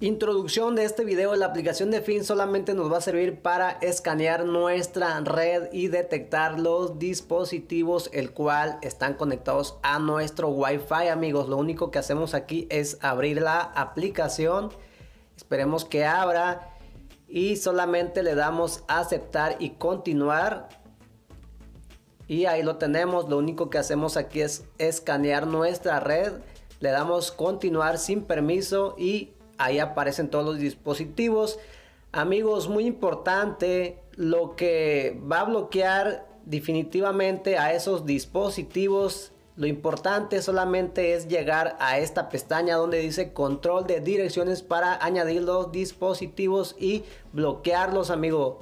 Introducción de este video, la aplicación de Fin solamente nos va a servir para escanear nuestra red y detectar los dispositivos el cual están conectados a nuestro Wi-Fi amigos. Lo único que hacemos aquí es abrir la aplicación, esperemos que abra y solamente le damos a aceptar y continuar. Y ahí lo tenemos, lo único que hacemos aquí es escanear nuestra red, le damos continuar sin permiso y Ahí aparecen todos los dispositivos. Amigos, muy importante, lo que va a bloquear definitivamente a esos dispositivos. Lo importante solamente es llegar a esta pestaña donde dice control de direcciones para añadir los dispositivos y bloquearlos, amigo.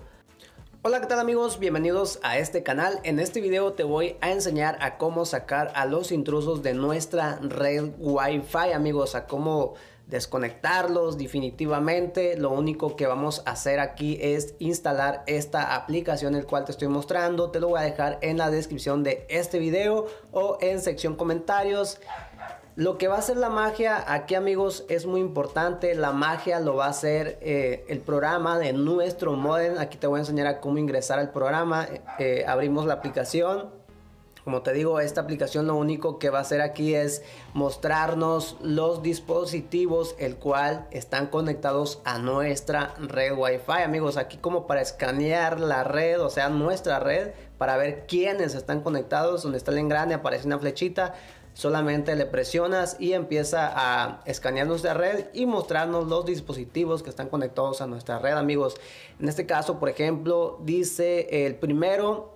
Hola, ¿qué tal amigos? Bienvenidos a este canal. En este video te voy a enseñar a cómo sacar a los intrusos de nuestra red Wi-Fi, amigos, a cómo desconectarlos definitivamente. Lo único que vamos a hacer aquí es instalar esta aplicación el cual te estoy mostrando. Te lo voy a dejar en la descripción de este video o en sección comentarios. Lo que va a hacer la magia aquí amigos es muy importante. La magia lo va a hacer eh, el programa de nuestro modem. Aquí te voy a enseñar a cómo ingresar al programa. Eh, eh, abrimos la aplicación como te digo, esta aplicación lo único que va a hacer aquí es mostrarnos los dispositivos el cual están conectados a nuestra red Wi-Fi, amigos. Aquí como para escanear la red, o sea, nuestra red, para ver quiénes están conectados, donde está el engrane, aparece una flechita solamente le presionas y empieza a escanear nuestra red y mostrarnos los dispositivos que están conectados a nuestra red amigos en este caso por ejemplo dice el primero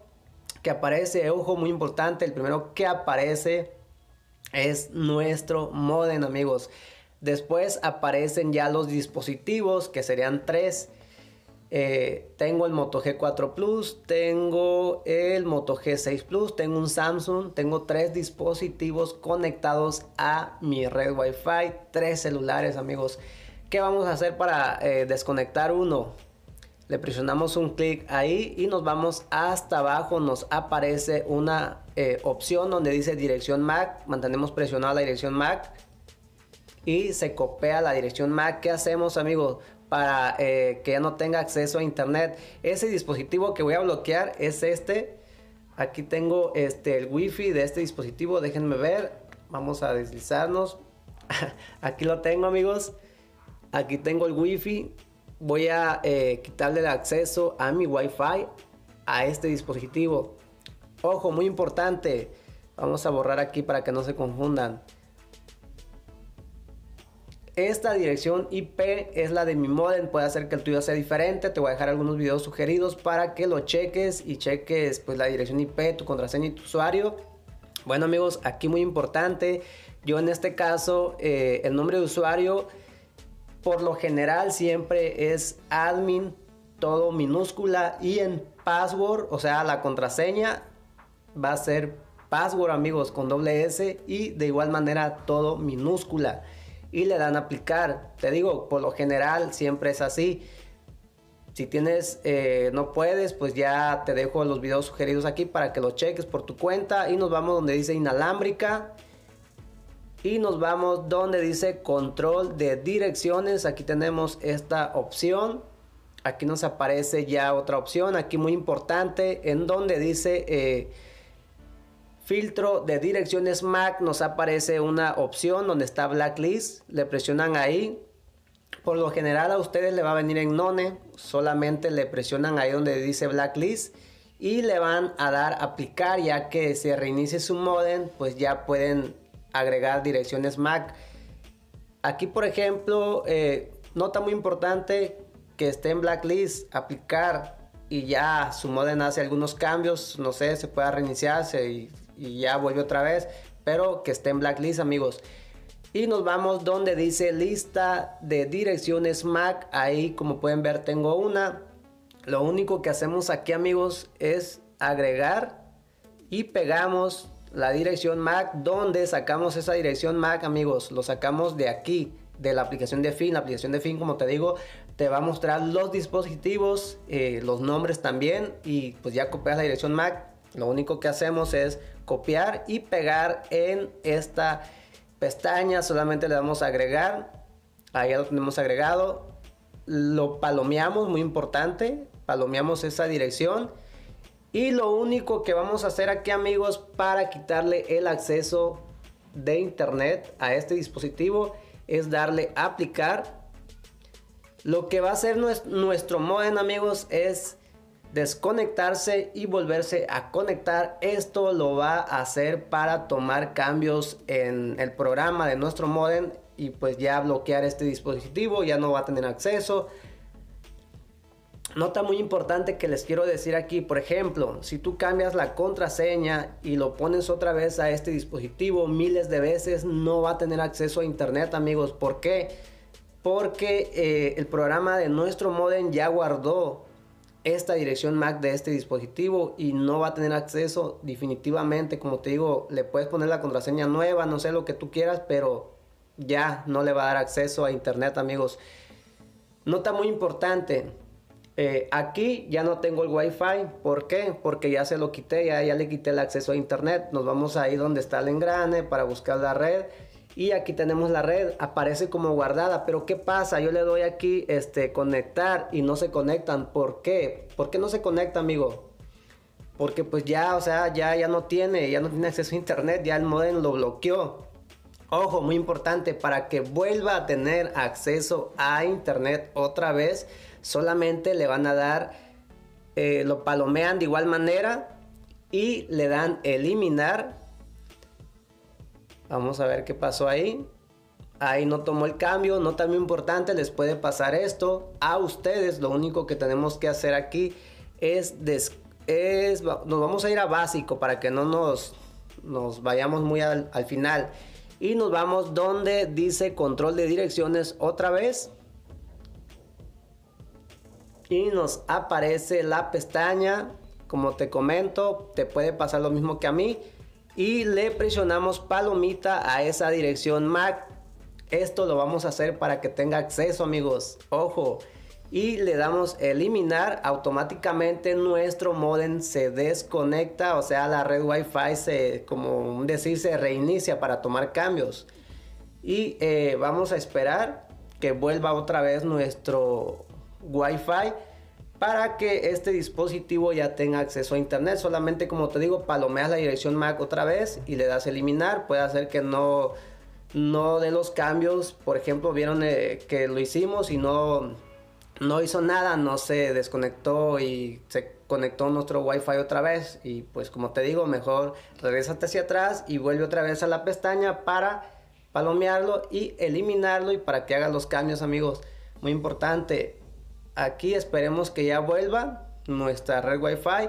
que aparece, ojo, muy importante, el primero que aparece es nuestro modem, amigos. Después aparecen ya los dispositivos, que serían tres. Eh, tengo el Moto G4 Plus, tengo el Moto G6 Plus, tengo un Samsung, tengo tres dispositivos conectados a mi red Wi-Fi, tres celulares, amigos. ¿Qué vamos a hacer para eh, desconectar uno? le presionamos un clic ahí y nos vamos hasta abajo, nos aparece una eh, opción donde dice dirección MAC, mantenemos presionada la dirección MAC y se copia la dirección MAC. ¿Qué hacemos amigos? Para eh, que ya no tenga acceso a internet. Ese dispositivo que voy a bloquear es este. Aquí tengo este, el wifi de este dispositivo. Déjenme ver. Vamos a deslizarnos. Aquí lo tengo amigos. Aquí tengo el wifi voy a eh, quitarle el acceso a mi Wi-Fi a este dispositivo. Ojo, muy importante. Vamos a borrar aquí para que no se confundan. Esta dirección IP es la de mi modem, puede hacer que el tuyo sea diferente. Te voy a dejar algunos videos sugeridos para que lo cheques y cheques pues la dirección IP, tu contraseña y tu usuario. Bueno amigos, aquí muy importante, yo en este caso eh, el nombre de usuario por lo general siempre es admin, todo minúscula y en password, o sea, la contraseña va a ser password amigos con doble S y de igual manera todo minúscula y le dan a aplicar. Te digo, por lo general siempre es así. Si tienes, eh, no puedes, pues ya te dejo los videos sugeridos aquí para que lo cheques por tu cuenta y nos vamos donde dice inalámbrica y nos vamos donde dice control de direcciones. Aquí tenemos esta opción. Aquí nos aparece ya otra opción. Aquí muy importante en donde dice eh, filtro de direcciones MAC nos aparece una opción donde está blacklist. Le presionan ahí. Por lo general a ustedes le va a venir en none. Solamente le presionan ahí donde dice blacklist y le van a dar aplicar ya que se reinicie su modem pues ya pueden agregar direcciones MAC. Aquí, por ejemplo, eh, nota muy importante que esté en blacklist, aplicar y ya su modem hace algunos cambios, no sé, se pueda reiniciarse y, y ya vuelve otra vez, pero que esté en blacklist, amigos. Y nos vamos donde dice lista de direcciones MAC. Ahí como pueden ver tengo una. Lo único que hacemos aquí amigos es agregar y pegamos la dirección MAC. ¿Dónde sacamos esa dirección MAC, amigos? Lo sacamos de aquí, de la aplicación de Fin. La aplicación de Fin, como te digo, te va a mostrar los dispositivos, eh, los nombres también. Y pues ya copias la dirección MAC. Lo único que hacemos es copiar y pegar en esta pestaña. Solamente le damos a agregar. Ahí ya lo tenemos agregado. Lo palomeamos, muy importante. Palomeamos esa dirección y lo único que vamos a hacer aquí amigos para quitarle el acceso de internet a este dispositivo es darle aplicar. Lo que va a hacer nuestro modem amigos es desconectarse y volverse a conectar. Esto lo va a hacer para tomar cambios en el programa de nuestro modem y pues ya bloquear este dispositivo, ya no va a tener acceso. Nota muy importante que les quiero decir aquí, por ejemplo, si tú cambias la contraseña y lo pones otra vez a este dispositivo miles de veces, no va a tener acceso a internet, amigos. ¿Por qué? Porque eh, el programa de nuestro modem ya guardó esta dirección MAC de este dispositivo y no va a tener acceso definitivamente. Como te digo, le puedes poner la contraseña nueva, no sé lo que tú quieras, pero ya no le va a dar acceso a internet, amigos. Nota muy importante eh, aquí ya no tengo el wifi fi ¿Por qué? Porque ya se lo quité, ya, ya le quité el acceso a Internet. Nos vamos ahí donde está el engrane para buscar la red. Y aquí tenemos la red, aparece como guardada. Pero ¿qué pasa? Yo le doy aquí este, conectar y no se conectan. ¿Por qué? ¿Por qué no se conecta, amigo? Porque pues ya, o sea, ya, ya no tiene, ya no tiene acceso a Internet, ya el modem lo bloqueó. Ojo, muy importante, para que vuelva a tener acceso a Internet otra vez solamente le van a dar, eh, lo palomean de igual manera y le dan eliminar. Vamos a ver qué pasó ahí. Ahí no tomó el cambio, no tan importante, les puede pasar esto. A ustedes lo único que tenemos que hacer aquí es, es nos vamos a ir a básico para que no nos, nos vayamos muy al final. Y nos vamos donde dice control de direcciones otra vez y nos aparece la pestaña. Como te comento, te puede pasar lo mismo que a mí. Y le presionamos palomita a esa dirección MAC. Esto lo vamos a hacer para que tenga acceso amigos. Ojo. Y le damos eliminar. Automáticamente nuestro modem se desconecta. O sea la red wifi se, como decir, se reinicia para tomar cambios. Y eh, vamos a esperar que vuelva otra vez nuestro Wi-Fi para que este dispositivo ya tenga acceso a internet. Solamente como te digo, palomeas la dirección MAC otra vez y le das eliminar. Puede hacer que no, no de los cambios. Por ejemplo, vieron eh, que lo hicimos y no, no hizo nada, no se desconectó y se conectó nuestro Wi-Fi otra vez. Y pues como te digo, mejor regresate hacia atrás y vuelve otra vez a la pestaña para palomearlo y eliminarlo y para que haga los cambios amigos. Muy importante, aquí esperemos que ya vuelva nuestra red Wi-Fi.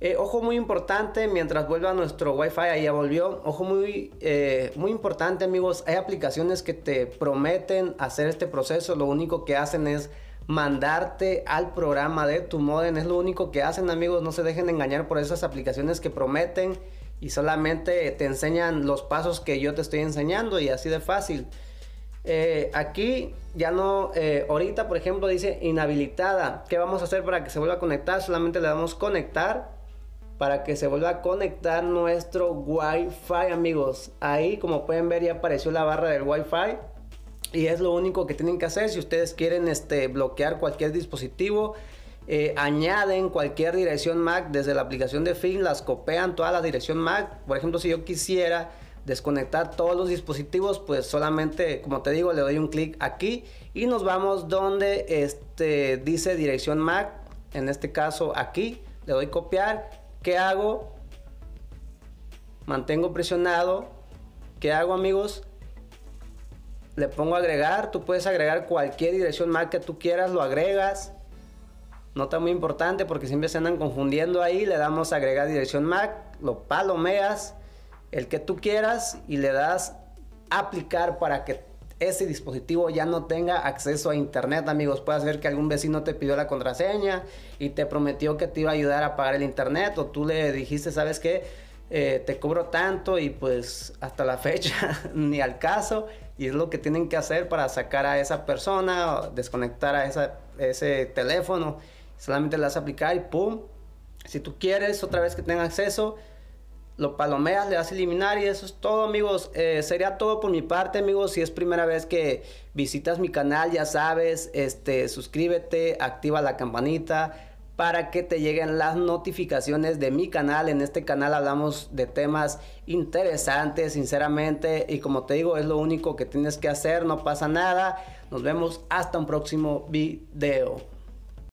Eh, ojo muy importante, mientras vuelva nuestro Wi-Fi, ahí ya volvió. Ojo muy, eh, muy importante, amigos. Hay aplicaciones que te prometen hacer este proceso. Lo único que hacen es mandarte al programa de tu modem. Es lo único que hacen, amigos. No se dejen engañar por esas aplicaciones que prometen y solamente te enseñan los pasos que yo te estoy enseñando y así de fácil. Eh, aquí ya no, eh, ahorita por ejemplo dice inhabilitada. ¿Qué vamos a hacer para que se vuelva a conectar? Solamente le damos conectar para que se vuelva a conectar nuestro Wi-Fi, amigos. Ahí, como pueden ver, ya apareció la barra del Wi-Fi. Y es lo único que tienen que hacer si ustedes quieren este, bloquear cualquier dispositivo. Eh, añaden cualquier dirección MAC desde la aplicación de Fin, las copian todas la dirección MAC. Por ejemplo, si yo quisiera desconectar todos los dispositivos, pues solamente, como te digo, le doy un clic aquí y nos vamos donde este, dice dirección MAC, en este caso aquí, le doy copiar, ¿qué hago? Mantengo presionado, ¿qué hago amigos? Le pongo agregar, tú puedes agregar cualquier dirección MAC que tú quieras, lo agregas. Nota muy importante porque siempre se andan confundiendo ahí, le damos agregar dirección MAC, lo palomeas el que tú quieras y le das aplicar para que ese dispositivo ya no tenga acceso a internet, amigos. Puede ser que algún vecino te pidió la contraseña y te prometió que te iba a ayudar a pagar el internet o tú le dijiste, ¿sabes qué? Eh, te cobro tanto y pues hasta la fecha ni al caso y es lo que tienen que hacer para sacar a esa persona, o desconectar a esa, ese teléfono, solamente le das aplicar y ¡pum! Si tú quieres otra vez que tenga acceso, lo palomeas, le das eliminar y eso es todo amigos. Eh, sería todo por mi parte amigos. Si es primera vez que visitas mi canal, ya sabes, este, suscríbete, activa la campanita para que te lleguen las notificaciones de mi canal. En este canal hablamos de temas interesantes, sinceramente. Y como te digo, es lo único que tienes que hacer, no pasa nada. Nos vemos hasta un próximo video.